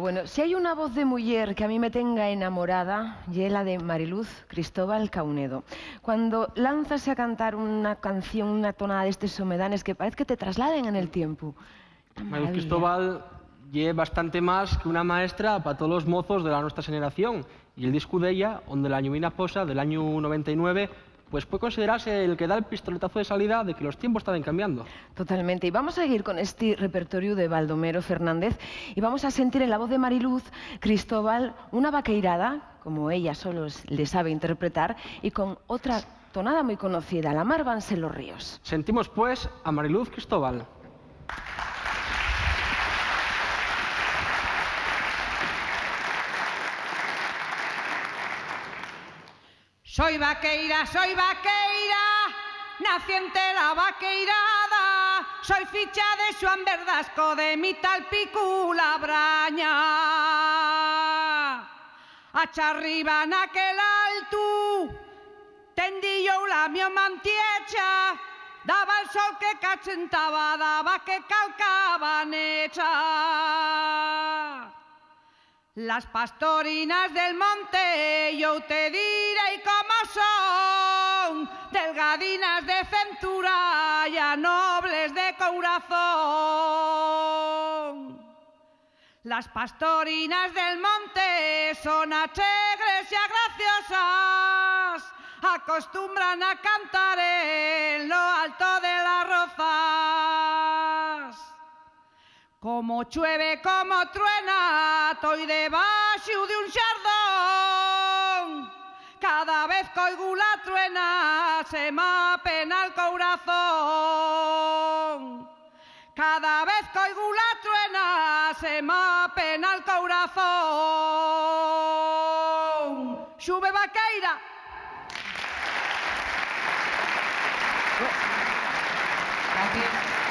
Bueno, si hay una voz de mujer que a mí me tenga enamorada, y es la de Mariluz Cristóbal Caunedo. Cuando lanzas a cantar una canción, una tonada de estos somedanes que parece que te trasladen en el tiempo. Mariluz Cristóbal lleva bastante más que una maestra para todos los mozos de la nuestra generación. Y el disco de ella, donde la añovina posa, del año 99, pues puede considerarse el que da el pistoletazo de salida de que los tiempos están cambiando. Totalmente. Y vamos a seguir con este repertorio de Baldomero Fernández y vamos a sentir en la voz de Mariluz Cristóbal una vaqueirada, como ella solo le sabe interpretar, y con otra tonada muy conocida, la Marvanse los Ríos. Sentimos pues a Mariluz Cristóbal. Soy vaqueira, soy vaqueira, naciente la vaqueirada, soy ficha de Joan Verdasco, de mi tal picula braña. Hacha arriba en aquel alto, tendí yo la mio mantiecha, daba el sol que cachentaba, daba que calcaban hecha. Las pastorinas del monte, yo te diré nobles de corazón. Las pastorinas del monte son achegres y agraciosas, acostumbran a cantar en lo alto de las rozas. Como llueve, como truena, estoy debajo de un chardón. Cada vez que oigo truena, se me apena el Cada vez que oigo la truena se me apena el corazón. Sube vaqueira. Gracias.